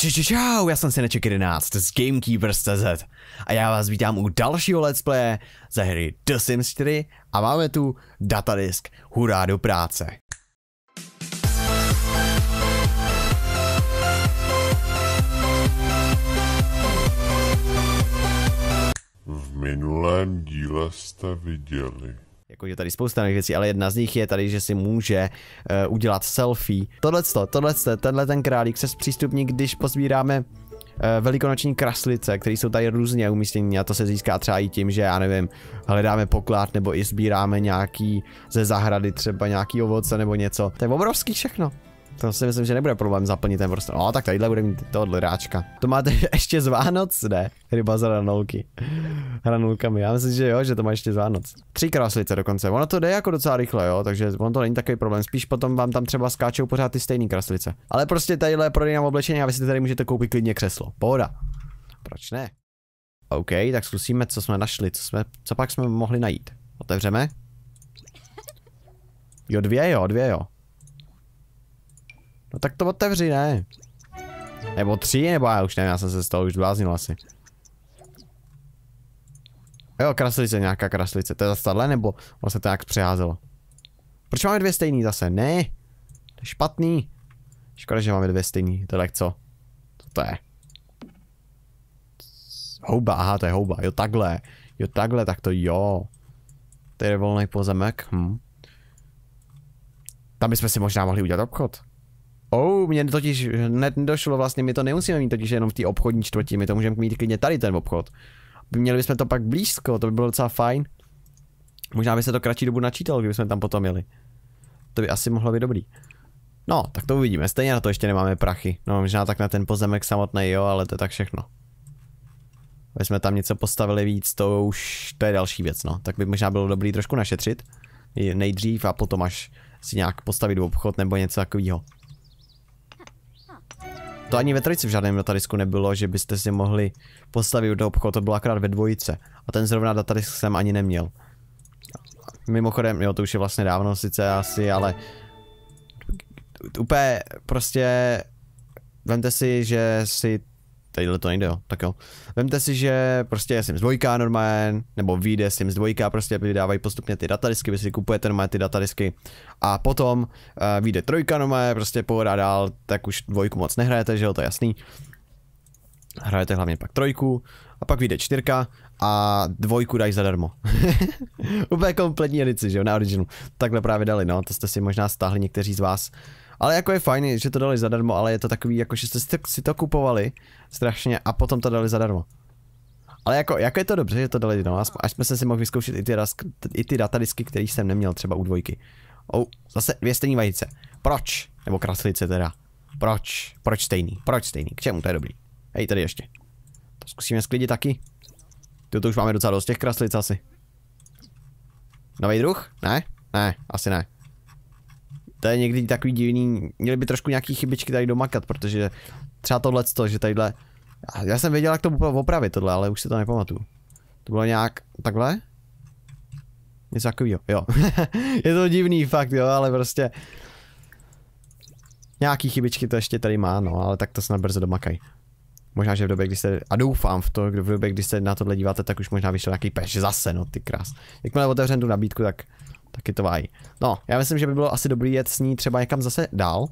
Čau, čau, já jsem Sineček11 z Gamekeepers.cz a já vás vítám u dalšího let's play ze hry The Sims 4 a máme tu datadisk. Hurá do práce. V minulém díle jste viděli jakože tady spousta věcí, ale jedna z nich je tady, že si může uh, udělat selfie. Tohle, tohle, tenhle ten králík se zpřístupní, když pozbíráme eh, velikonoční kraslice, které jsou tady různě umístění a to se získá třeba i tím, že já nevím, hledáme poklad nebo i sbíráme nějaký ze zahrady třeba nějaký ovoce nebo něco. To je obrovský všechno. To si myslím, že nebude problém zaplnit ten prostor. No, tak tadyhle bude mít toho liráčka. To máte ještě z Vánoc, ne? Ryba z ranolky. Hranulkami. já myslím, že jo, že to má ještě z Vánoc. Tři kraslice dokonce, ono to jde jako docela rychle, jo, takže ono to není takový problém. Spíš potom vám tam třeba skáčou pořád ty stejné kraslice. Ale prostě tadyhle prodej na oblečení a vy si tady můžete koupit klidně křeslo. Pohoda. Proč ne? OK, tak zkusíme, co jsme našli, co, jsme, co pak jsme mohli najít. Otevřeme? Jo, dvě jo, dvě jo tak to otevři, ne? Nebo tři, nebo já už nevím, já jsem se z toho už zbláznil asi. Jo, kraslice, nějaká kraslice. To je zase tahle, nebo ono vlastně se to nějak přeházelo? Proč máme dvě stejný zase? Ne! To je špatný. Škoda, že máme dvě stejný. Tohle co? Co to je? Houba, aha, to je houba. Jo, takhle. Jo, takhle, tak to jo. To je volný pozemek. Hm. Tam bychom si možná mohli udělat obchod. Oh, mě totiž hned došlo, vlastně my to nemusíme mít totiž jenom v té obchodní čtvrti, my to můžeme mít klidně tady ten obchod. Měli bychom to pak blízko, to by bylo docela fajn. Možná by se to kratší dobu načítalo, kdybychom tam potom jeli. To by asi mohlo být dobrý. No, tak to uvidíme, stejně na to ještě nemáme prachy. No možná tak na ten pozemek samotný jo, ale to je tak všechno. Když jsme tam něco postavili víc, to už, to je další věc no. Tak by možná bylo dobrý trošku našetřit. Nejdřív a potom až si nějak postavit obchod nebo něco takového. To ani ve trojici v žádném datadisku nebylo, že byste si mohli postavit do obchodu, to bylo akorát ve dvojice. A ten zrovna datadisk jsem ani neměl. Mimochodem, jo, to už je vlastně dávno sice asi, ale... Úplně prostě... Vemte si, že si tadyhle to nejde, jo, tak jo. Vemte si, že prostě je Sims 2 normálně, nebo vyjde Sims 2, prostě vydávají postupně ty datadisky, vy si kupujete normálně ty datadisky a potom uh, vyjde trojka normálně, prostě pohoda dál, tak už dvojku moc nehrajete, že jo, to je jasný. Hrajete hlavně pak trojku a pak vyjde čtyřka a dvojku dají zadarmo. Úplně kompletní edici, že jo, na Originu. Takhle právě dali, no, to jste si možná stáhli někteří z vás. Ale jako je fajn, že to dali zadarmo, ale je to takový, jako že jste si to kupovali strašně a potom to dali zadarmo. Ale jako, jako je to dobře, že to dali, no, až jsme se si mohli vyzkoušet i ty, rask, i ty datadisky, kterých jsem neměl třeba u dvojky. Oh, zase dvě stejné vajíce. Proč? Nebo kraslice teda. Proč? Proč stejný? Proč stejný? K čemu to je dobrý? Hej, tady ještě. To zkusíme sklidit taky. Ty to už máme docela dost těch kraslic asi. Nový druh? Ne? Ne, asi ne to je někdy takový divný, měli by trošku nějaký chybičky tady domakat, protože třeba tohle to, že tadyhle, já jsem věděl, jak to bylo opravit tohle, ale už si to nepamatuju. To bylo nějak takhle? Něco takovýho, jo. je to divný fakt, jo, ale prostě nějaký chybičky to ještě tady má, no, ale tak to snad brzo domakaj. Možná, že v době, kdy se, a doufám v to, v době, kdy se na tohle díváte, tak už možná vyšel nějaký peš zase, no, ty krás. Jakmile otevřem tu nabídku, tak Taky to vájí. No, já myslím, že by bylo asi dobrý jet s ní třeba někam zase dál.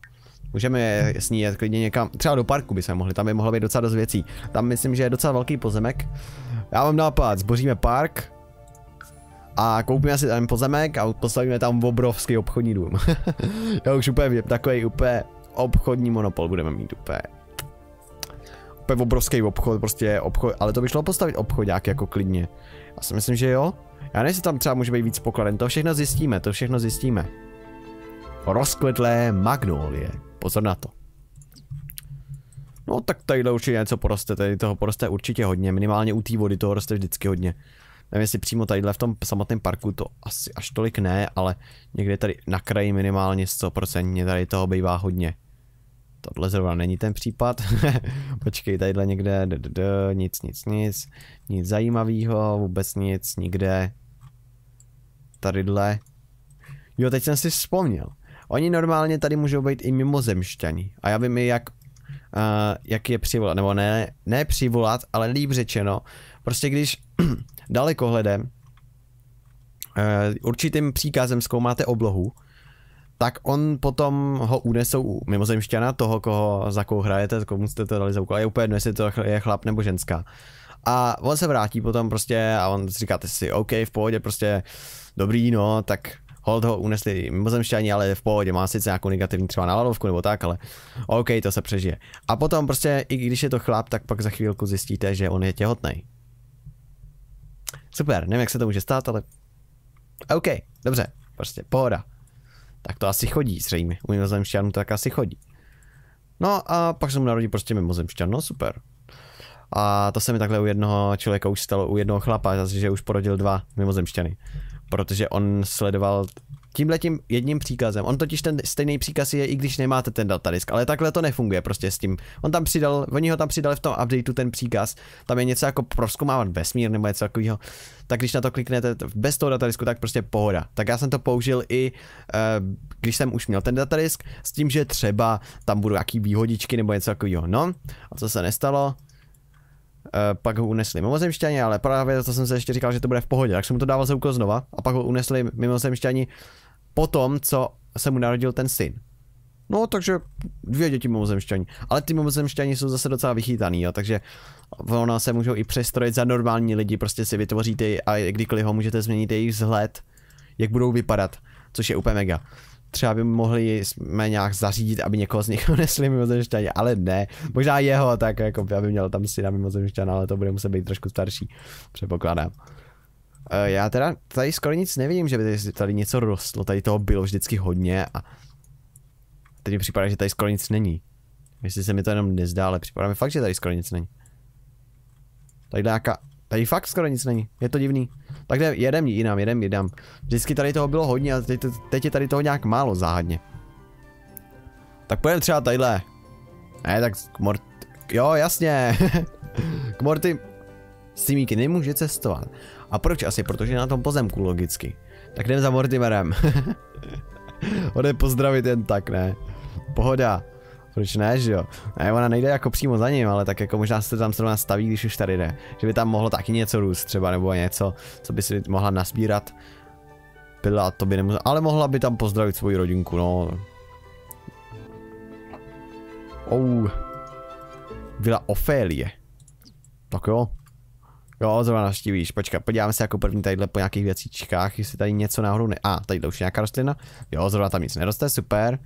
Můžeme s ní jet klidně někam, třeba do parku by se mohli, tam by mohlo být docela dost věcí. Tam myslím, že je docela velký pozemek. Já mám nápad, zboříme park, a koupíme si tam pozemek a postavíme tam obrovský obchodní dům. Já už úplně takový úplně obchodní monopol budeme mít úplně. Úplně obrovský obchod, prostě obchod, ale to by šlo postavit obchod jako klidně. Já si myslím, že jo. Já nevím, tam třeba může být víc pokladen, to všechno zjistíme, to všechno zjistíme. Rozkvetlé magnolie, pozor na to. No tak tadyhle určitě něco poroste, tady toho poroste určitě hodně, minimálně u té vody toho roste vždycky hodně. Nevím, jestli přímo tadyhle v tom samotném parku to asi až tolik ne, ale někde tady na kraji minimálně 100% tady toho bývá hodně. Tohle zrovna není ten případ. Počkej, tadyhle někde, d -d -d, nic, nic, nic, nic zajímavého, vůbec nic, nikde tadyhle. Jo, teď jsem si vzpomněl. Oni normálně tady můžou být i mimozemšťani. A já vím i jak, uh, jak je přivolat, nebo ne, ne přivolat, ale líp řečeno. Prostě když daleko hledem uh, eh, určitým příkazem zkoumáte oblohu, tak on potom ho unesou mimozemšťana, toho, koho, za koho hrajete, komu jste to dali za úkol. A je úplně jedno, jestli to je chlap nebo ženská. A on se vrátí potom prostě a on říkáte si, OK, v pohodě, prostě dobrý, no, tak hold ho unesli mimozemšťani, ale v pohodě, má sice nějakou negativní třeba náladovku nebo tak, ale OK, to se přežije. A potom prostě, i když je to chlap, tak pak za chvílku zjistíte, že on je těhotný. Super, nevím, jak se to může stát, ale OK, dobře, prostě pohoda. Tak to asi chodí zřejmě, u mimozemšťanů tak asi chodí. No a pak se mu narodí prostě mimozemšťan, no super. A to se mi takhle u jednoho člověka už stalo, u jednoho chlapa, že už porodil dva mimozemšťany protože on sledoval tímhle tím jedním příkazem. On totiž ten stejný příkaz je, i když nemáte ten datadisk, ale takhle to nefunguje prostě s tím. On tam přidal, oni ho tam přidali v tom updateu ten příkaz, tam je něco jako proskumávat vesmír nebo něco takového. Tak když na to kliknete bez toho datadisku, tak prostě pohoda. Tak já jsem to použil i, eh, když jsem už měl ten datadisk, s tím, že třeba tam budou jaký výhodičky nebo něco takového. No, a co se nestalo? Eh, pak ho unesli mimozemšťani, ale právě to jsem se ještě říkal, že to bude v pohodě, tak jsem mu to dával za úkol znova a pak ho unesli mimozemšťani po tom, co se mu narodil ten syn. No, takže dvě děti mimozemšťani. Ale ty mimozemšťani jsou zase docela vychytaný, jo, takže ona se můžou i přestrojit za normální lidi, prostě si vytvoříte a kdykoliv ho můžete změnit jejich vzhled, jak budou vypadat, což je úplně mega třeba by mohli jsme nějak zařídit, aby někoho z nich nesli mimozemšťaně, ale ne. Možná jeho, tak jako by, aby měl tam si na mimozemšťana, ale to bude muset být trošku starší, předpokládám. Uh, já teda tady skoro nic nevidím, že by tady, tady něco rostlo, tady toho bylo vždycky hodně a teď mi připadá, že tady skoro nic není. Jestli se mi to jenom nezdá, ale připadá mi fakt, že tady skoro nic není. Tady nějaká, tady fakt skoro nic není, je to divný. Tak jde, jedem jinam, jedem jinam. Vždycky tady toho bylo hodně a teď, teď je tady toho nějak málo záhadně. Tak pojďme třeba tadyhle. Ne, tak k Mort... Jo, jasně. k Morty s týmíky nemůže cestovat. A proč asi? Protože je na tom pozemku logicky. Tak jdem za Mortimerem. Ode pozdravit jen tak, ne? Pohoda. Proč ne, že jo? A ona nejde jako přímo za ním, ale tak jako možná se tam zrovna staví, když už tady jde. Že by tam mohlo taky něco růst třeba, nebo něco, co by si mohla nasbírat. Byla, to by nemusela, ale mohla by tam pozdravit svoji rodinku, no. Oh. Byla Ofélie. Tak jo. Jo, zrovna navštívíš. Počkej, podíváme se jako první tadyhle po nějakých věcičkách, jestli tady něco náhodou ne... A, tady tadyhle už je nějaká rostlina. Jo, zrovna tam nic neroste, super.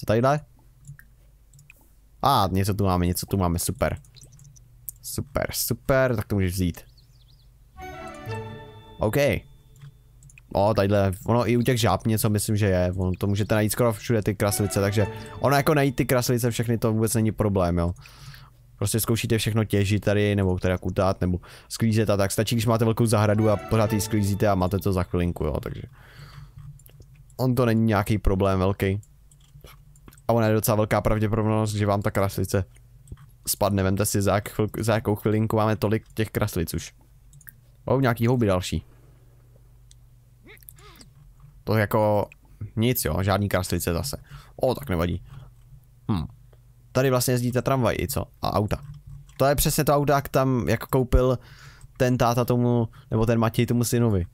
Co tadyhle? A, ah, něco tu máme, něco tu máme, super. Super, super, tak to můžeš vzít. OK. O, tadyhle, ono i u těch žáb něco myslím, že je, ono to můžete najít skoro všude ty kraslice, takže ono jako najít ty kraslice všechny to vůbec není problém, jo. Prostě zkoušíte všechno těžit tady, nebo teda kutát, nebo sklízet a tak. Stačí, když máte velkou zahradu a pořád ji sklízíte a máte to za chvilinku, jo, takže. On to není nějaký problém velký. A ona je docela velká pravděpodobnost, že vám ta kraslice spadne. Vemte si, za, jak chvil, za jakou chvilinku máme tolik těch kraslic už. O, nějaký houby další. To jako nic jo, žádný kraslice zase. O, tak nevadí. Hm. Tady vlastně jezdíte tramvaj i co? A auta. To je přesně to auto, jak tam jak koupil ten táta tomu, nebo ten Matěj tomu synovi.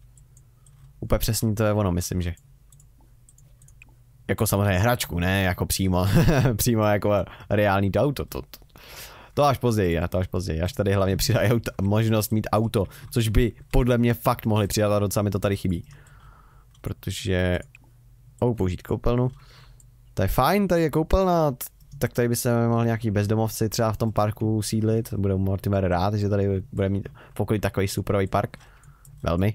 Úplně přesně to je ono, myslím, že jako samozřejmě hračku, ne jako přímo, přímo jako reální to auto, to, to, to až později, to až později, až tady hlavně přidají auto, možnost mít auto, což by podle mě fakt mohli přidat a docela mi to tady chybí. Protože, oh, použít koupelnu, to je fajn, tady je koupelna, tak tady by se mohli nějaký bezdomovci třeba v tom parku sídlit, bude Mortimer rád, že tady bude mít pokud takový superový park, velmi.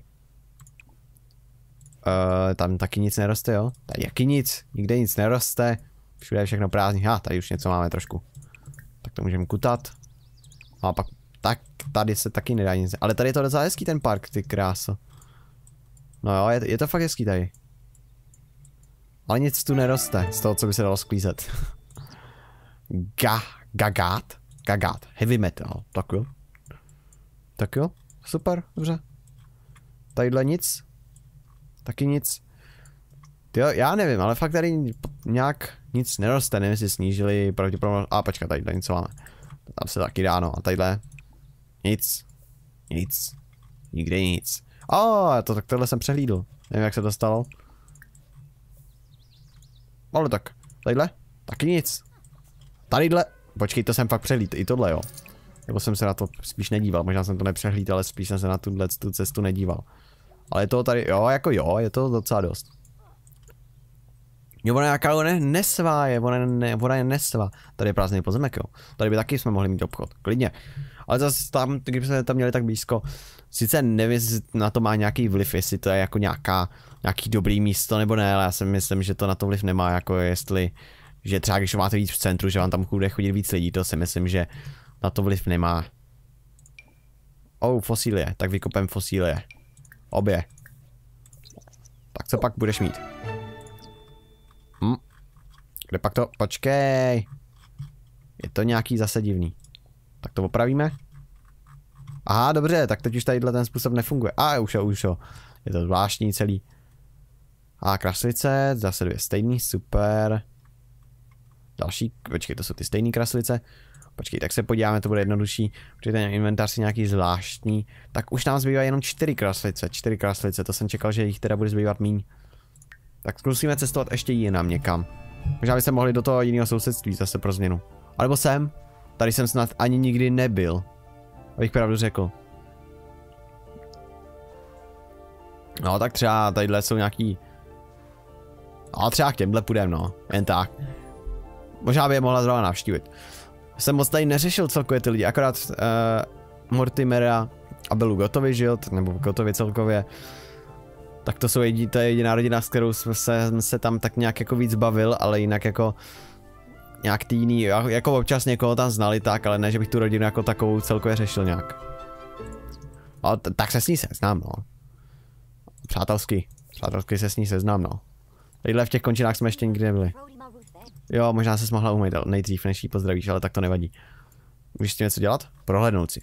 Uh, tam taky nic neroste, jo? Tady jaký nic, nikde nic neroste. Všude je všechno prázdný. A tady už něco máme trošku. Tak to můžeme kutat. No a pak tak tady se taky nedá nic. Ale tady je to docela hezký ten park, ty kráso. No jo, je, je to fakt hezký tady. Ale nic tu neroste z toho, co by se dalo sklízet. Ga, gagát? Gagát, heavy metal, tak jo. Tak jo, super, dobře. Tadyhle nic, taky nic. Jo, já nevím, ale fakt tady nějak nic neroste, nevím, jestli snížili pravděpodobnost. A počkat, tady něco máme. Tam se taky dáno A tadyhle nic, nic, nikde nic. A oh, to tak tohle jsem přehlídl. Nevím, jak se to stalo. Ale tak, tadyhle, taky nic. Tadyhle, počkej, to jsem fakt přehlíd, i tohle jo. Nebo jsem se na to spíš nedíval, možná jsem to nepřehlíd, ale spíš jsem se na tuhle tu cestu nedíval. Ale je to tady, jo, jako jo, je to docela dost. Jo, ona nějaká ne, nesvá je, ona, ne, ona je nesvá. Tady je prázdný pozemek, jo. Tady by taky jsme mohli mít obchod, klidně. Ale zase tam, kdyby jsme tam měli tak blízko, sice nevím, jestli na to má nějaký vliv, jestli to je jako nějaká, nějaký dobrý místo nebo ne, ale já si myslím, že to na to vliv nemá, jako jestli, že třeba když máte víc v centru, že vám tam bude chodit víc lidí, to si myslím, že na to vliv nemá. Oh, fosílie, tak vykopem fosílie. Obě. Tak co pak budeš mít? Hm. Kde pak to? Počkej. Je to nějaký zase divný. Tak to opravíme. Aha, dobře, tak teď už tadyhle ten způsob nefunguje. A už jo, už jo. Je to zvláštní celý. A kraslice, zase dvě stejný, super. Další, počkej, to jsou ty stejné kraslice. Počkej, tak se podíváme, to bude jednodušší, protože ten inventář je nějaký zvláštní. Tak už nám zbývá jenom čtyři kraslice, čtyři kraslice, to jsem čekal, že jich teda bude zbývat míň. Tak zkusíme cestovat ještě jinam někam. Možná by se mohli do toho jiného sousedství zase pro změnu. Alebo sem? Tady jsem snad ani nikdy nebyl. Abych pravdu řekl. No tak třeba tadyhle jsou nějaký... No, a třeba k těmhle půjdem no, jen tak. Možná by je mohla zrovna navštívit jsem moc tady neřešil celkově ty lidi, akorát uh, Mortimera a byl Gotovi, že nebo Gotovi celkově. Tak to jsou jediná, to je jediná rodina, s kterou jsem se, jsem se tam tak nějak jako víc bavil, ale jinak jako nějak ty jiný, jako občas někoho tam znali tak, ale ne, že bych tu rodinu jako takovou celkově řešil nějak. A tak se s ní seznám, no. Přátelsky, přátelsky se s ní seznám, no. Tadyhle v těch končinách jsme ještě nikdy nebyli. Jo, možná se mohla umýt nejdřív, než ji pozdravíš, ale tak to nevadí. Můžeš s tím něco dělat? Prohlédnout si.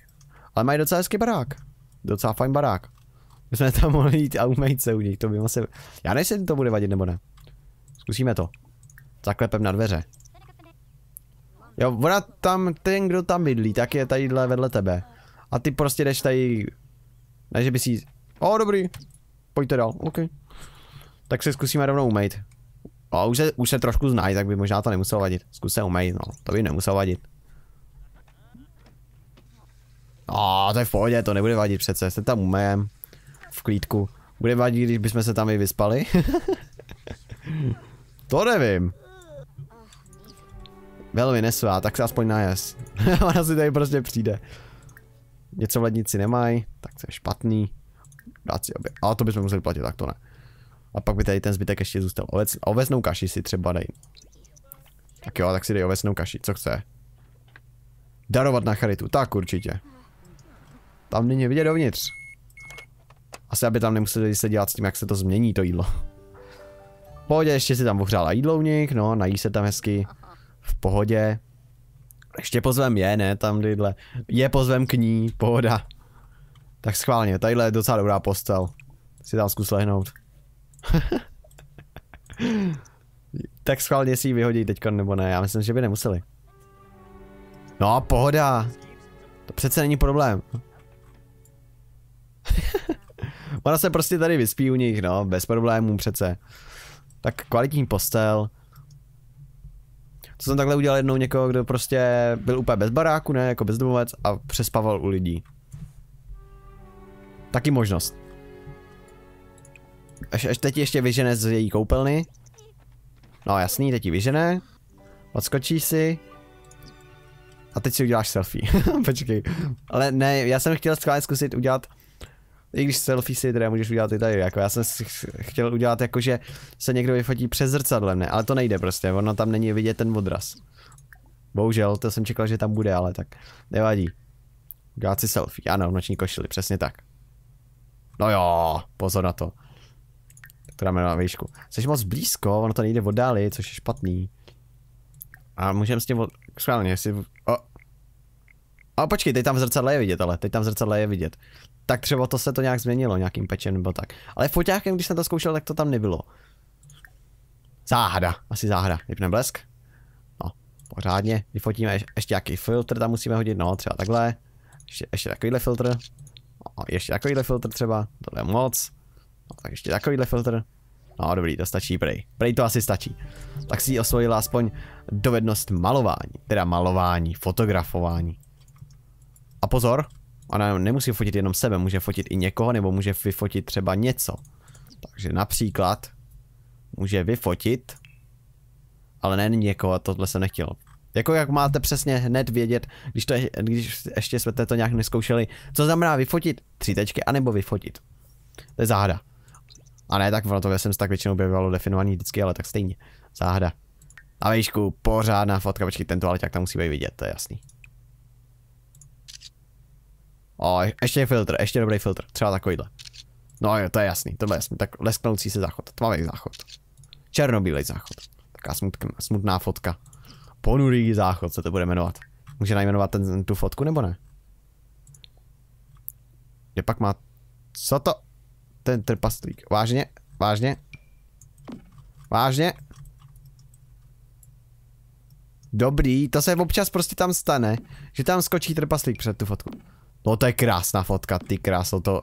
Ale mají docela hezký barák. Docela fajn barák. My jsme tam mohli jít a umýt se u nich, to by se... Já nevím, jestli to bude vadit nebo ne. Zkusíme to. Zaklepem na dveře. Jo, ona tam, ten, kdo tam bydlí, tak je tadyhle vedle tebe. A ty prostě jdeš tady... Ne, že bys jí... O, dobrý. Pojďte dál, OK. Tak se zkusíme rovnou umýt. No a už se, už se trošku znají, tak by možná to nemuselo vadit. Zkus se umejit, no. To by nemuselo vadit. A no, to je v pohodě, to nebude vadit přece, se tam umejem. V klídku. Bude vadit, když bychom se tam i vyspali? to nevím. Velmi nesvá, tak se aspoň najez. Ona si tady prostě přijde. Něco v lednici nemají, tak to je špatný. Dát si obě. Ale to bychom museli platit, tak to ne. A pak by tady ten zbytek ještě zůstal. Ovec, ovesnou kaši si třeba dej. Tak jo, tak si dej ovesnou kaši, co chce. Darovat na charitu, tak určitě. Tam není vidět dovnitř. Asi aby tam nemuseli se dělat s tím, jak se to změní to jídlo. V pohodě, ještě si tam ohřála nich, no, nají se tam hezky. V pohodě. Ještě pozvem je, ne, tam jídle. Je pozvem k ní, pohoda. Tak schválně, tadyhle je docela dobrá postel. Si tam zkus lehnout. tak schválně si ji vyhodí teďka nebo ne, já myslím, že by nemuseli. No pohoda. To přece není problém. Ona se prostě tady vyspí u nich, no, bez problémů přece. Tak kvalitní postel. Co jsem takhle udělal jednou někoho, kdo prostě byl úplně bez baráku, ne, jako bezdomovec a přespával u lidí. Taky možnost. Až, až teď ještě vyžene z její koupelny. No jasný, teď ji vyžene. Odskočíš si. A teď si uděláš selfie. Počkej. Ale ne, já jsem chtěl zkusit udělat i když selfie si teda můžeš udělat i tady, jako já jsem chtěl udělat jako, že se někdo vyfotí přes zrcadlem, ne, ale to nejde prostě, ono tam není vidět ten odraz. Bohužel, to jsem čekal, že tam bude, ale tak nevadí. Udělat si selfie, ano, v noční košili, přesně tak. No jo, pozor na to která má výšku. Jsi moc blízko, ono to nejde oddálit, což je špatný. A můžeme s tím od... Schválně, jestli... O. A počkej, teď tam v zrcadle je vidět, ale teď tam v zrcadle je vidět. Tak třeba to se to nějak změnilo, nějakým pečem nebo tak. Ale foťákem, když jsem to zkoušel, tak to tam nebylo. Záhada, asi záhada. Vypne blesk. No, pořádně. Vyfotíme ješ ještě nějaký filtr, tam musíme hodit, no, třeba takhle. Ještě, ještě takovýhle filtr. No, ještě takovýhle filtr třeba, Tohle je moc. No, tak ještě takovýhle filtr. No dobrý, to stačí prej. Prej to asi stačí. Tak si osvojila aspoň dovednost malování. Teda malování, fotografování. A pozor, ona nemusí fotit jenom sebe, může fotit i někoho, nebo může vyfotit třeba něco. Takže například může vyfotit, ale ne někoho, tohle jsem nechtěl. Jako jak máte přesně hned vědět, když, to je, když ještě jsme to nějak neskoušeli, co znamená vyfotit, tři tečky, anebo vyfotit. To je záhada. A ne, tak v jsem se tak většinou objevovalo definovaný vždycky, ale tak stejně. Záhada. Na vejšku, pořádná fotka, počkej, tento ale tak tam musí být vidět, to je jasný. O, ještě je filtr, ještě dobrý filtr, třeba takovýhle. No jo, to je jasný, to je jasný, tak lesknoucí se záchod, tmavý záchod. Černobílej záchod, taká smutná, smutná fotka. Ponurý záchod se to bude jmenovat. Může najmenovat ten, tu fotku nebo ne? Kde pak má... Co to? ten trpaslík. Vážně? Vážně? Vážně? Dobrý, to se občas prostě tam stane, že tam skočí trpaslík před tu fotku. No to je krásná fotka, ty krásno, to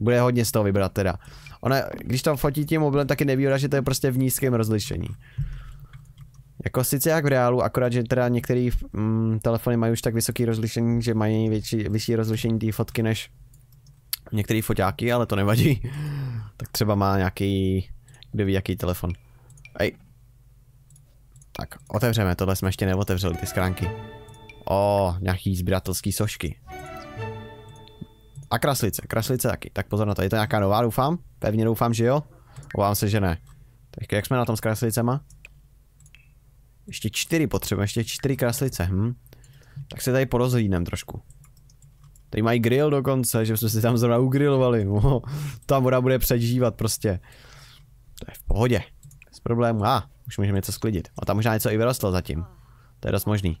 bude hodně z toho vybrat teda. Ona, když tam fotí tím mobilem, taky nevýhoda, že to je prostě v nízkém rozlišení. Jako sice jak v reálu, akorát, že teda některé mm, telefony mají už tak vysoké rozlišení, že mají větší, vyšší rozlišení té fotky než některý foťáky, ale to nevadí. tak třeba má nějaký, kdo ví jaký telefon. Ej. Tak, otevřeme, tohle jsme ještě neotevřeli, ty skránky. O, nějaký sběratelský sošky. A kraslice, kraslice taky. Tak pozor na to, je to nějaká nová, doufám? Pevně doufám, že jo? Obávám se, že ne. Tak jak jsme na tom s kraslicema? Ještě čtyři potřebujeme, ještě čtyři kraslice, hm? Tak se tady porozhlídnem trošku. Tady mají grill dokonce, že jsme si tam zrovna ugrilovali. No, ta voda bude přežívat prostě. To je v pohodě. Bez problému. A, ah, už můžeme něco sklidit. A tam možná něco i vyrostlo zatím. To je dost možný.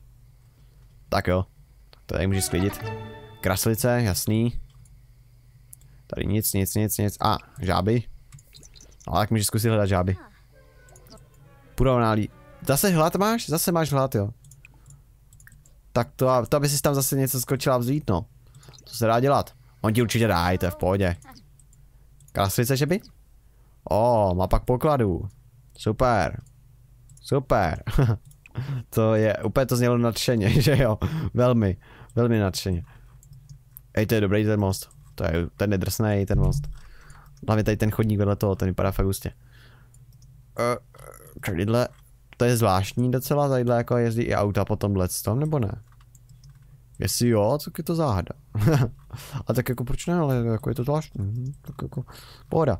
Tak jo. To tady můžeš sklidit. Kraslice, jasný. Tady nic, nic, nic, nic. A, ah, žáby. No, tak můžeš zkusit hledat žáby. Purovnálí. Zase hlad máš? Zase máš hlad, jo. Tak to, to aby si tam zase něco skočila vzít, no. Co se dá dělat? On ti určitě dá, je v pohodě. Kraslice, že by? O, má pak pokladů. Super. Super. to je, úplně to znělo nadšeně, že jo? Velmi, velmi nadšeně. Ej, to je dobrý ten most. To je, ten je drsný, ten most. Hlavně tady ten chodník vedle toho, ten vypadá fakt ústě. Uh, eh, tadyhle, to je zvláštní docela, tadyhle jako jezdí i auta po tomhle tom, nebo ne? Jestli jo, tak je to záhada. a tak jako proč ne, ale jako je to zvláštní. Hm, tak jako, pohoda.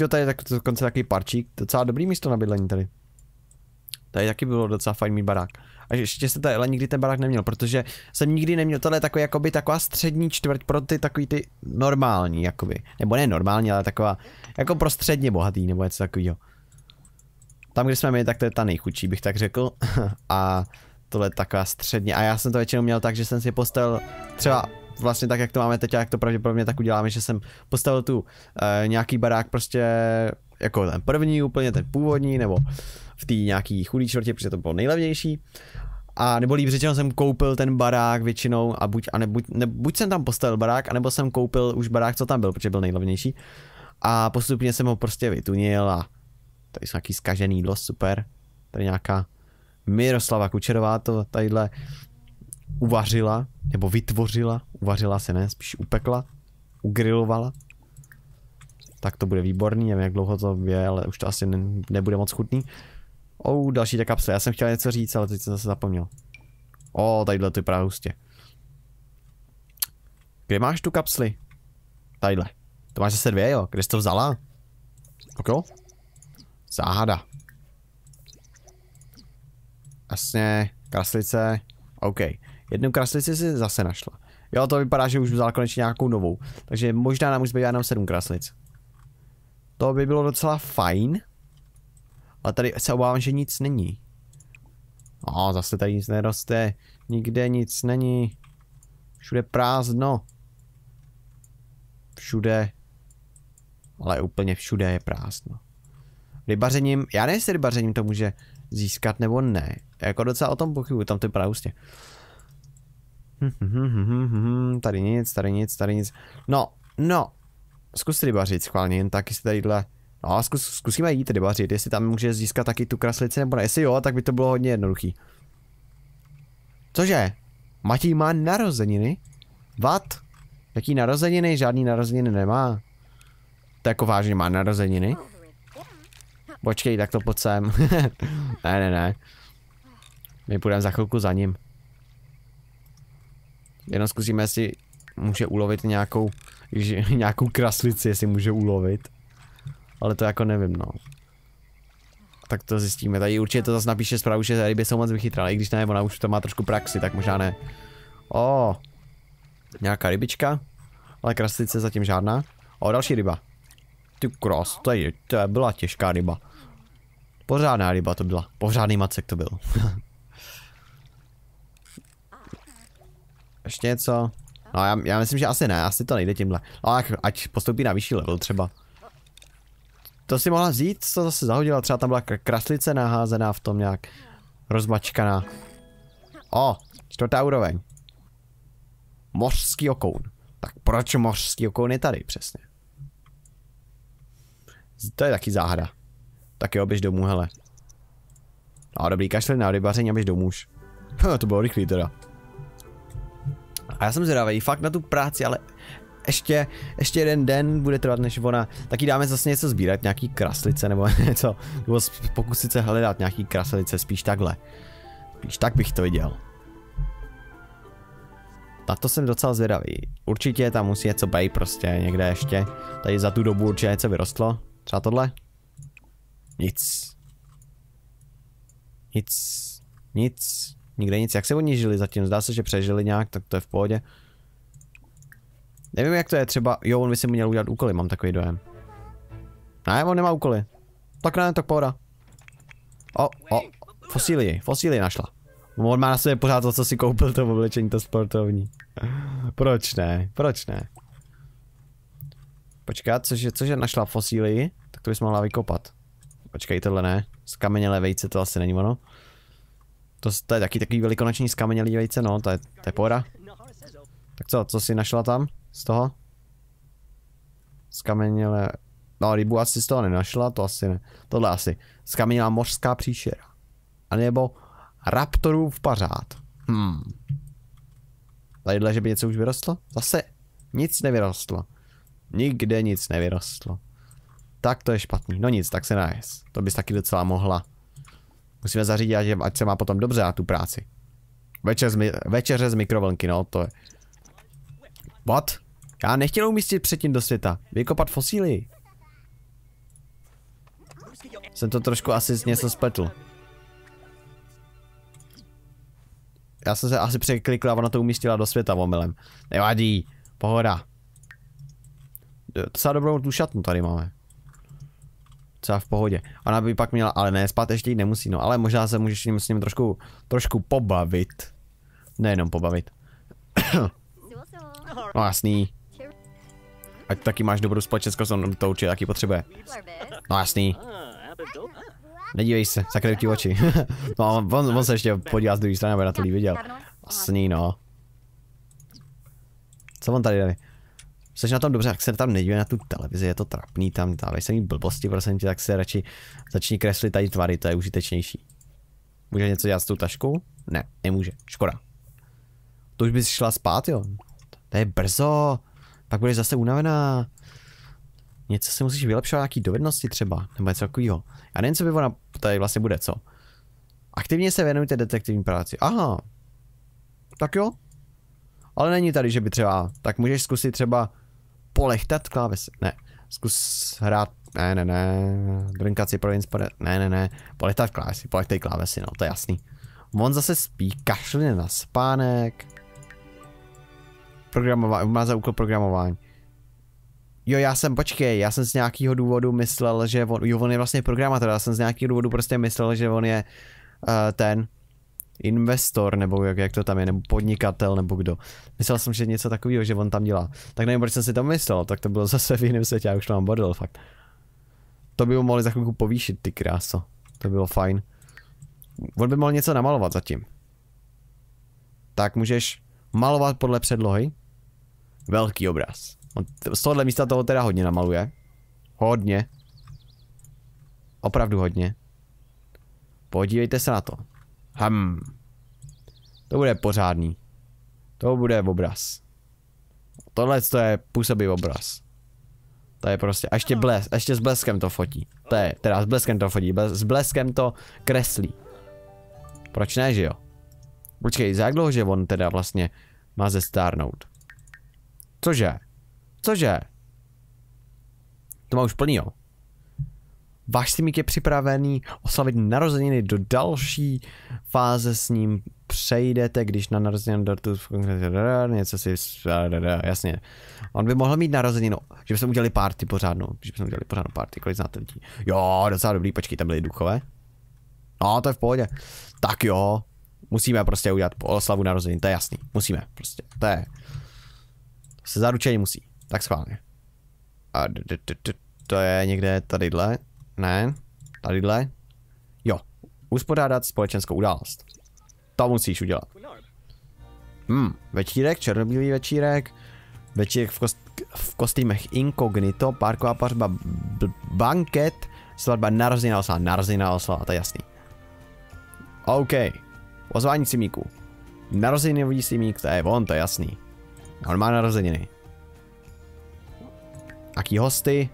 Jo, tady je tak, dokonce takový parčík, docela dobrý místo na bydlení tady. Tady taky bylo docela fajn mít barák. A ještě jsem tady ale nikdy ten barák neměl, protože jsem nikdy neměl, tohle je takový, jakoby, taková střední čtvrť pro ty takový ty normální, jakoby. Nebo ne normální, ale taková, jako prostředně bohatý, nebo něco takovýho. Tam, kde jsme my, tak to je ta nejchudší, bych tak řekl. a tohle je taková středně. A já jsem to většinou měl tak, že jsem si postavil třeba vlastně tak, jak to máme teď a jak to pravděpodobně tak uděláme, že jsem postavil tu e, nějaký barák prostě jako ten první úplně, ten původní, nebo v té nějaký chudý čtvrtě, protože to bylo nejlevnější. A nebo líp řečeno jsem koupil ten barák většinou a buď, a ne, buď, ne, buď jsem tam postavil barák, anebo jsem koupil už barák, co tam byl, protože byl nejlevnější. A postupně jsem ho prostě vytunil a tady jsou nějaký zkažený jídlo, super. Tady nějaká Miroslava Kučerová to tadyhle uvařila, nebo vytvořila, uvařila se ne, spíš upekla, ugrilovala. Tak to bude výborný, nevím jak dlouho to je, ale už to asi ne, nebude moc chutný. O, další ta kapsle, já jsem chtěl něco říct, ale teď jsem zase zapomněl. O, tadyhle to právě hustě. Kde máš tu kapsli? Tadyhle. To máš zase dvě, jo? Kde jsi to vzala? Ok? Záhada. Jasně, kraslice. OK. Jednu kraslici si zase našla. Jo, to vypadá, že už vzal konečně nějakou novou. Takže možná nám už zbývá jenom sedm kraslic. To by bylo docela fajn. Ale tady se obávám, že nic není. No, zase tady nic neroste. Nikde nic není. Všude prázdno. Všude. Ale úplně všude je prázdno. Rybařením, já nejsem rybařením to může získat nebo ne. Jako docela o tom pochybuji, tam ty je hm, hm, hm, Tady nic, tady nic, tady nic. No, no. Zkus rybařit schválně, jen tak, jestli tadyhle... No, zkus, zkusíme jít rybařit, jestli tam může získat taky tu kraslici nebo ne. Jestli jo, tak by to bylo hodně jednoduchý. Cože? Matěj má narozeniny? Vat? Jaký narozeniny? Žádný narozeniny nemá. To jako vážně má narozeniny? Počkej, tak to pocem. ne, ne, ne. My půjdeme za chvilku za ním. Jenom zkusíme, jestli může ulovit nějakou, nějakou kraslici, jestli může ulovit. Ale to jako nevím, no. Tak to zjistíme. Tady určitě to zase napíše zprávu, že ryby jsou moc vychytralé. i když ne, ona už to má trošku praxi, tak možná ne. O, nějaká rybička, ale kraslice zatím žádná. O, další ryba. Ty kras, to, je, to je byla těžká ryba. Pořádná ryba to byla. Pořádný macek to byl. Ještě něco? No já, já myslím, že asi ne, asi to nejde tímhle. No ach, ať postoupí na vyšší level třeba. To si mohla vzít, co zase zahodila, třeba tam byla kraslice naházená v tom nějak. Rozmačkaná. O, čtvrtá úroveň. Mořský okoun. Tak proč mořský okoun je tady přesně? To je taky záhada. Tak jo, běž domů, hele. No dobrý, kašli na rybaření a běž domů už. to bylo rychlý teda. A já jsem zvědavý, fakt na tu práci, ale ještě, ještě jeden den bude trvat, než ona, taky dáme zase něco sbírat, nějaký kraslice nebo něco, nebo pokusit se hledat nějaký kraslice, spíš takhle. Spíš tak bych to viděl. Na to jsem docela zvědavý. Určitě tam musí něco být prostě někde ještě. Tady za tu dobu určitě něco vyrostlo. Třeba tohle? Nic. Nic. Nic. Nikde nic. Jak se oni žili zatím? Zdá se, že přežili nějak, tak to je v pohodě. Nevím, jak to je třeba. Jo, on by si měl udělat úkoly, mám takový dojem. Ne, on nemá úkoly. Tak ne, tak pohoda. O, o, fosílii, fosílii našla. On má na sobě pořád to, co si koupil, to oblečení, to sportovní. Proč ne, proč ne? Počkat, cože, cože našla fosílii? Tak to bys mohla vykopat. Počkej, tohle ne. Skamenělé vejce, to asi není ono. To, to je taky takový velikonoční skamenělý vejce, no, to je, to je pora. Tak co, co jsi našla tam? Z toho? Skamenělé... No, rybu asi z toho nenašla, to asi ne. Tohle asi. Skamenělá mořská příšera. A nebo raptorův pařád. Hmm. Tadyhle, že by něco už vyrostlo? Zase nic nevyrostlo. Nikde nic nevyrostlo. Tak to je špatný. No nic, tak se najes. To bys taky docela mohla. Musíme zařídit, ať se má potom dobře na tu práci. Večer z mi večeře z mikrovlnky, no to je. What? Já nechtěl umístit předtím do světa. Vykopat fosíly. Jsem to trošku asi z něco spletl. Já jsem se asi překlikl, a ona to umístila do světa omylem. Nevadí, pohoda. Docela dobrou tu šatnu tady máme třeba v pohodě. Ona by pak měla, ale ne, spát ještě jít nemusí, no ale možná se můžeš s ním trošku, trošku pobavit. Nejenom pobavit. no jasný. Ať taky máš dobrou společenskou, on to určitě taky potřebuje. No jasný. Nedívej se, zakryj ti oči. no on, on, se ještě podívá z druhé strany, aby na to viděl. Jasný no. Co on tady dali? jsi na tom dobře, tak se tam nedívej na tu televizi, je to trapný tam, dávej jsem mít blbosti, prosím tě, tak se radši začni kreslit tady tvary, to je užitečnější. Může něco dělat s tou taškou? Ne, nemůže, škoda. To už bys šla spát, jo? To je brzo, pak budeš zase unavená. Něco si musíš vylepšovat, nějaký dovednosti třeba, nebo něco takového. Já nevím, co by ona tady vlastně bude, co? Aktivně se věnujte detektivní práci. Aha. Tak jo. Ale není tady, že by třeba, tak můžeš zkusit třeba polechtat klávesy. Ne. Zkus hrát, ne, ne, ne, drnkat si pro inspire, ne, ne, ne, polechtat klávesy, polechtej klávesy, no, to je jasný. On zase spí, kašlně na spánek. Programování, má za úkol programování. Jo, já jsem, počkej, já jsem z nějakého důvodu myslel, že on, jo, on je vlastně programátor, já jsem z nějakého důvodu prostě myslel, že on je uh, ten, investor, nebo jak, jak to tam je, nebo podnikatel, nebo kdo. Myslel jsem, že něco takového, že on tam dělá. Tak nevím, proč jsem si to myslel, tak to bylo zase v jiném světě, já už to mám bodel, fakt. To by mu mohli za chvilku povýšit, ty kráso. To bylo fajn. On by mohl něco namalovat zatím. Tak můžeš malovat podle předlohy. Velký obraz. On z tohohle místa toho teda hodně namaluje. Hodně. Opravdu hodně. Podívejte se na to. Hm. To bude pořádný. To bude obraz. Tohle to je působivý obraz. To je prostě, a ještě, bles, a ještě s bleskem to fotí. To je, teda s bleskem to fotí, bles, s bleskem to kreslí. Proč ne, že jo? Počkej, za jak dlouho, že on teda vlastně má zestárnout? Cože? Cože? To má už plný, jo? Váš Simík je připravený oslavit narozeniny do další fáze s ním přejdete, když na narozeninu dortu něco si jasně. On by mohl mít narozeninu, že bychom udělali party pořádnou, že bychom udělali pořádnou party, kolik znáte lidí. Jo, docela dobrý, počkej, tam byly duchové. No, to je v pohodě. Tak jo, musíme prostě udělat oslavu narozenin, to je jasný, musíme prostě, to je. Se zaručení musí, tak schválně. A to je někde tadyhle. Ne, tadyhle. Jo, uspořádat společenskou událost. To musíš udělat. Hm, večírek, černobílý večírek, večírek v, kost, v kostýmech incognito, parková pařba, banket, svatba narozenina oslava, narozenina oslava, to je jasný. OK, pozvání simíku. Narozeninový simík, to je on, to je jasný. On má narozeniny. Jaký hosty?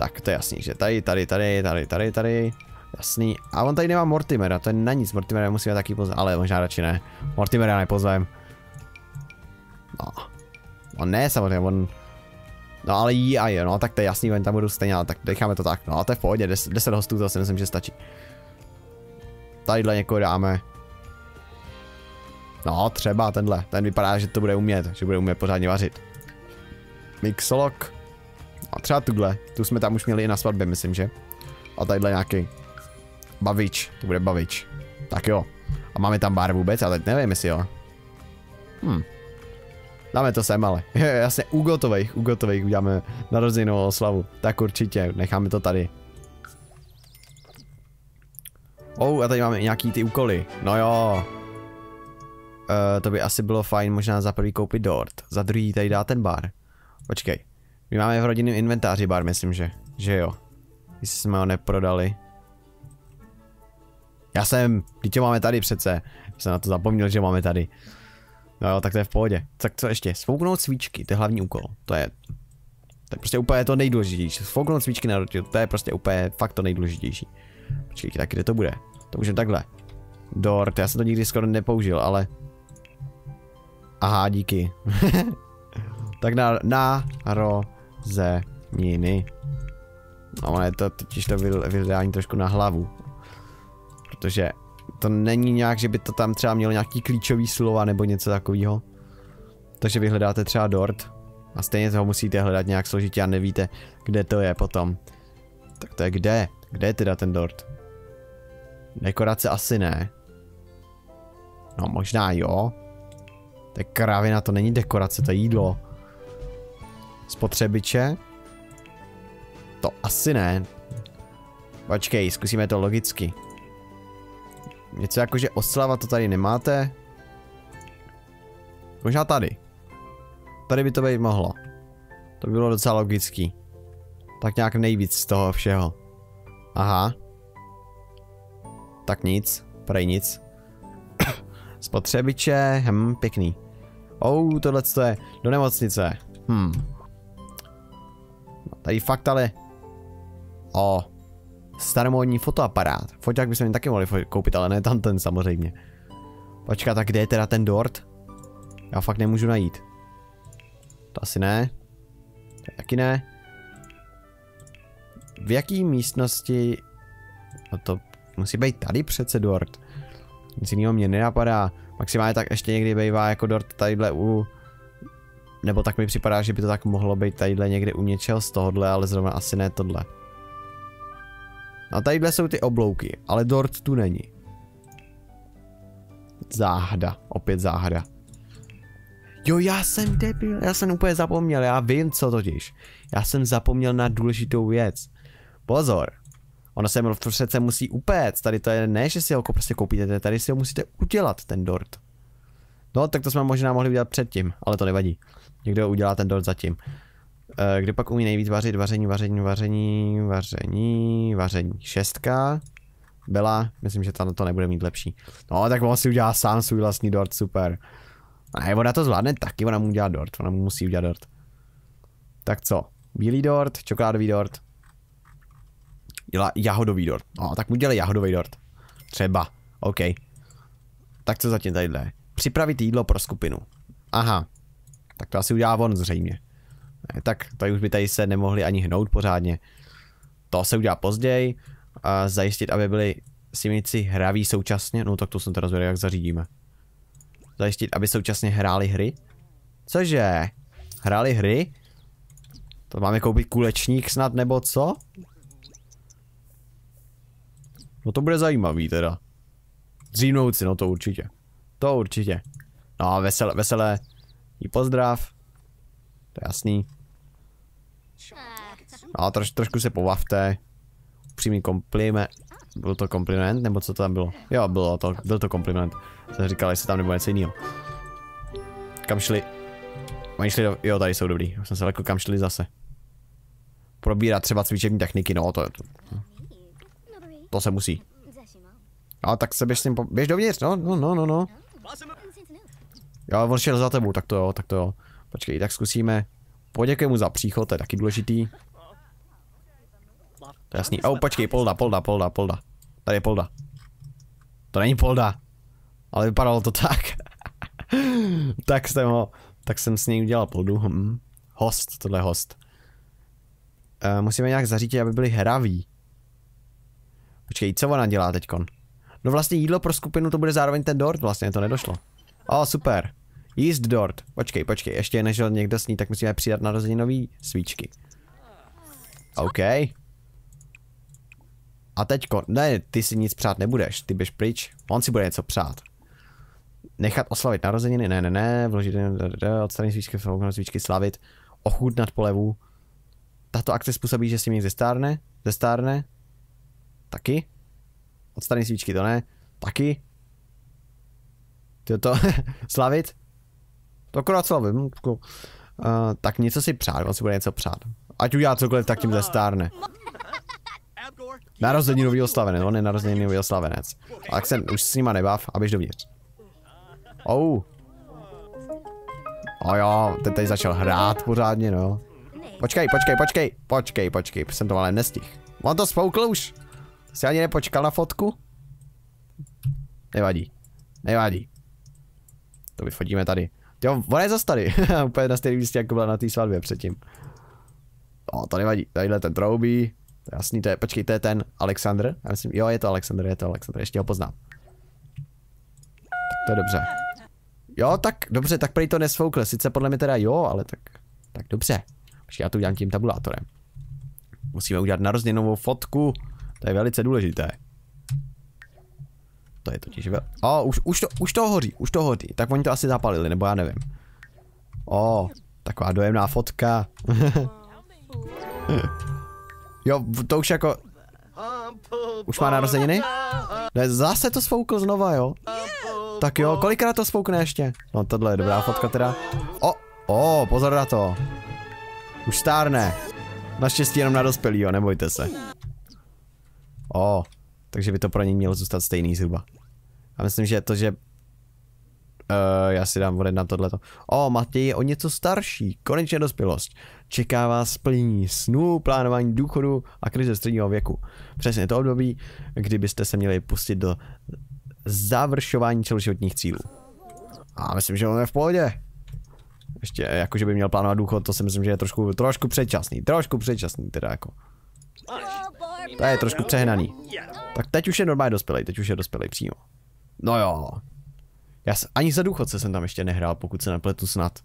Tak to je jasný, že tady, tady, tady, tady, tady, tady. Jasný. A on tady nemá Mortimera, to je na nic. Mortimera musíme taky pozvat, ale možná radši ne. Mortimera nepozvem. No. No ne, samozřejmě, on... No ale jí a jo, no tak to je jasný, oni tam budou stejně, ale tak necháme to tak. No a to je v pohodě, 10, 10 hostů to asi myslím, že stačí. Tadyhle někoho dáme. No třeba tenhle, ten vypadá, že to bude umět, že bude umět pořádně vařit. Mixolog. A třeba tuhle, tu jsme tam už měli i na svatbě, myslím, že? A tadyhle nějaký bavič, to bude bavič. Tak jo. A máme tam bar vůbec, ale teď nevím, jestli jo. Hm. Dáme to sem ale. Jasně, u gotových, u gotových uděláme narozeninovou oslavu. Tak určitě, necháme to tady. Oh, a tady máme nějaký ty úkoly. No jo. Uh, to by asi bylo fajn možná za prvý koupit dort. Za druhý tady dá ten bar. Počkej. My máme v rodinném inventáři bar, myslím, že. Že jo. Jestli jsme ho neprodali. Já jsem, teď máme tady přece. Já Jsem na to zapomněl, že máme tady. No jo, tak to je v pohodě. Tak co ještě? Svouknout svíčky, to je hlavní úkol. To je, to je prostě úplně to nejdůležitější. Svouknout svíčky na rodinu, to je prostě úplně fakt to nejdůležitější. Počkej, taky kde to bude? To můžeme takhle. Dort, já jsem to nikdy skoro nepoužil, ale... Aha, díky. tak na, na, ro, ze niny. No ale je to totiž to vydání trošku na hlavu. Protože to není nějak, že by to tam třeba mělo nějaký klíčový slova nebo něco takového. Takže vyhledáte třeba dort a stejně toho musíte hledat nějak složitě a nevíte, kde to je potom. Tak to je kde? Kde je teda ten dort? Dekorace asi ne. No možná jo. Tak kravina to není dekorace, to je jídlo spotřebiče. To asi ne. Počkej, zkusíme to logicky. Něco jako, že oslava to tady nemáte. Možná tady. Tady by to být mohlo. To by bylo docela logický. Tak nějak nejvíc z toho všeho. Aha. Tak nic, prej nic. Spotřebiče, hm, pěkný. Ou, oh, tohle je do nemocnice. Hm. Tady fakt ale... O. staromodní fotoaparát. Foťák se mi taky mohli koupit, ale ne tam ten samozřejmě. Počkat, tak kde je teda ten dort? Já fakt nemůžu najít. To asi ne. To taky ne. V jaký místnosti... No to musí být tady přece dort. Nic jiného mě nenapadá. Maximálně tak ještě někdy bývá jako dort tadyhle u nebo tak mi připadá, že by to tak mohlo být tadyhle někde u něčeho z tohohle, ale zrovna asi ne tohle. A tadyhle jsou ty oblouky, ale dort tu není. Záhada, opět záhada. Jo, já jsem debil, já jsem úplně zapomněl, já vím co totiž. Já jsem zapomněl na důležitou věc. Pozor, ono se přece musí upéct, tady to je ne, že si ho prostě koupíte, tady si ho musíte udělat, ten dort. No, tak to jsme možná mohli udělat předtím, ale to nevadí. Někdo udělá ten dort zatím. Eh, kdo pak umí nejvíc vařit? Vaření, vaření, vaření, vaření, vaření. Šestka. Byla, myslím, že ta to nebude mít lepší. No, tak on si udělá sám svůj vlastní dort, super. A ona to zvládne taky, ona mu udělá dort, ona mu musí udělat dort. Tak co? Bílý dort, čokoládový dort. Dělá jahodový dort. No, tak mu dělej jahodový dort. Třeba. OK. Tak co zatím tadyhle? Připravit jídlo pro skupinu. Aha, tak to asi udělá on zřejmě. Ne, tak tady už by tady se nemohli ani hnout pořádně. To se udělá později. A zajistit, aby byli simici hraví současně. No tak to jsem teda zvěděl, jak zařídíme. Zajistit, aby současně hráli hry. Cože? Hráli hry? To máme koupit kulečník snad nebo co? No to bude zajímavý teda. Dřívnouci, no to určitě. To určitě. No a veselé, veselé Jí pozdrav. To je jasný. A troš, trošku se povavte. Upřímný kompliment. Byl to kompliment, nebo co to tam bylo? Jo, bylo to, byl to kompliment. Jsem říkal, jestli tam nebo něco jiného. Kam šli? Oni šli do, jo, tady jsou dobrý. jsem se řekl, kam šli zase. Probírat třeba cvičební techniky, no to, to, to se musí. A tak se běž s ním, po, běž dovnitř, no, no, no, no, no. Jo, on šel za tebou, tak to jo, tak to jo. Počkej, tak zkusíme. Poděkuji mu za příchod, to je taky důležitý. To je jasný. Au, oh, počkej, polda, polda, polda, polda. Tady je polda. To není polda. Ale vypadalo to tak. tak jsem ho, tak jsem s něj udělal poldu. Hm. Host, tohle host. E, musíme nějak zařídit, aby byli hraví. Počkej, co ona dělá teďkon? No vlastně jídlo pro skupinu to bude zároveň ten dort, vlastně to nedošlo. O, super. Jíst dort. Počkej, počkej, ještě než někdo sní, tak musíme přidat narozeninové svíčky. OK. A teďko, ne, ty si nic přát nebudeš, ty běž pryč, on si bude něco přát. Nechat oslavit narozeniny, ne, ne, ne, vložit, odstranit svíčky, svíčky slavit, ochutnat polevu. Tato akce způsobí, že si mě zestárne, zestárne, taky. Odstranit svíčky, to ne, taky. Toto, slavit, to akorát co vím. Uh, tak něco si přát, on vlastně si bude něco přát. Ať udělá cokoliv, tak tím zestárne. Narození nový oslavenec, on je narození nový oslavenec. A tak se už s nima nebav a běž dovnitř. Oh. A jo, ten tady začal hrát pořádně, no. Počkej, počkej, počkej, počkej, počkej, jsem to ale nestih. On to spoukl už. Jsi ani nepočkal na fotku? Nevadí. Nevadí. To vyfotíme tady. Jo, ona je zase tady. Úplně na stejném místě, jako byla na té svatbě předtím. O, no, to nevadí. Tadyhle ten troubí. To je jasný, to je, počkej, to je ten Alexandr. Já myslím, jo, je to Alexandr, je to Alexandr, ještě ho poznám. To je dobře. Jo, tak dobře, tak prý to nesfoukle, Sice podle mě teda jo, ale tak, tak dobře. Počkej, já to udělám tím tabulátorem. Musíme udělat narozeninovou fotku. To je velice důležité. To je totiž vel... O, už, už, to, už to hoří, už to hoří. Tak oni to asi zapalili, nebo já nevím. O, taková dojemná fotka. jo, to už jako... Už má narozeniny? Ne, zase to sfoukl znova, jo? Tak jo, kolikrát to sfoukne ještě? No tohle je dobrá fotka teda. O, o, pozor na to. Už stárne. Naštěstí jenom na jo, nebojte se. O, takže by to pro něj mělo zůstat stejný zhruba. A myslím, že to, že... Uh, já si dám vody na tohleto. O, Matěj je o něco starší, konečně dospělost. Čeká vás splnění snů, plánování důchodu a krize středního věku. Přesně to období, kdybyste se měli pustit do završování celoživotních cílů. A myslím, že on je v pohodě. Ještě jakože by měl plánovat důchod, to si myslím, že je trošku, trošku předčasný, trošku předčasný teda jako. To je trošku přehnaný. Tak teď už je normálně dospělý, teď už je dospělý přímo. No jo. No. Já jsem, ani za důchodce jsem tam ještě nehrál, pokud se nepletu snad.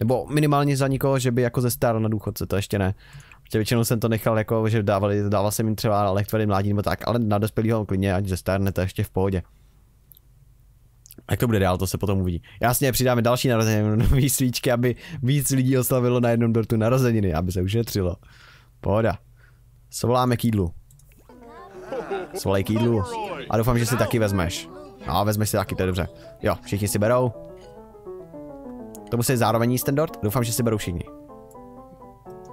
Nebo minimálně za nikoho, že by jako ze star na důchodce, to ještě ne. Protože většinou jsem to nechal jako, že dávali, dával jsem jim třeba lehtvary mládí nebo tak, ale na dospělýho klidně, ať ze starne, to ještě v pohodě. Jak to bude dál, to se potom uvidí. Jasně, přidáme další narozeniny, svíčky, aby víc lidí oslavilo na jednom dortu narozeniny, aby se ušetřilo. Pohoda. Svoláme k jídlu. Svolej k jídlu. A doufám, že si taky vezmeš. No, vezmeš si taky, to je dobře. Jo, všichni si berou. To musí zároveň jíst ten dort? Doufám, že si berou všichni.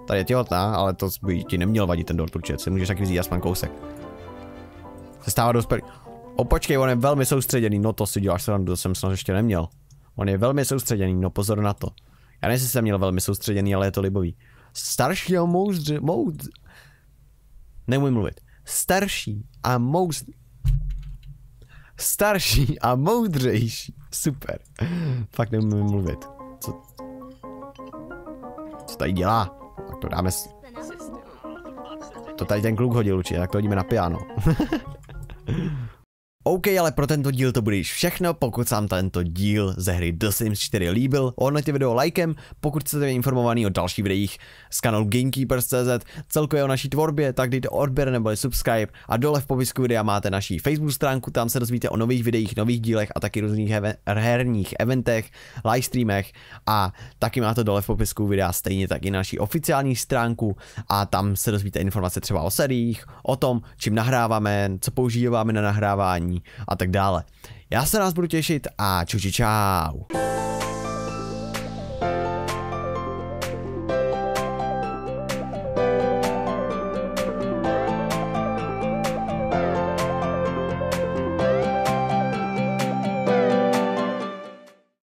Tady je těhotná, ale to by ti neměl vadit ten dort určitě. Si můžeš taky vzít aspoň kousek. Se stává dospělý. O počkej, on je velmi soustředěný, no to si děláš srandu, to jsem snad ještě neměl. On je velmi soustředěný, no pozor na to. Já nevím, jestli jsem měl velmi soustředěný, ale je to libový. a moudř, moudř. Nemůj mluvit starší a moust... Starší a moudřejší. Super. Fakt nemůžu mluvit. Co... Co tady dělá? Tak to dáme... S... To tady ten kluk hodil určitě, tak to hodíme na piano. OK, ale pro tento díl to bude již všechno, pokud se vám tento díl ze hry The Sims 4 líbil, ohodnete video lajkem, pokud chcete být informovaný o dalších videích z kanálu Gamekeepers.cz, celkově o naší tvorbě, tak dejte odběr nebo subscribe a dole v popisku videa máte naší Facebook stránku, tam se dozvíte o nových videích, nových dílech a taky různých even herních eventech, livestreamech a taky máte dole v popisku videa stejně tak i naší oficiální stránku a tam se dozvíte informace třeba o seriích, o tom, čím nahráváme, co používáme na nahrávání, a tak dále. Já se nás budu těšit a čuči čau čau.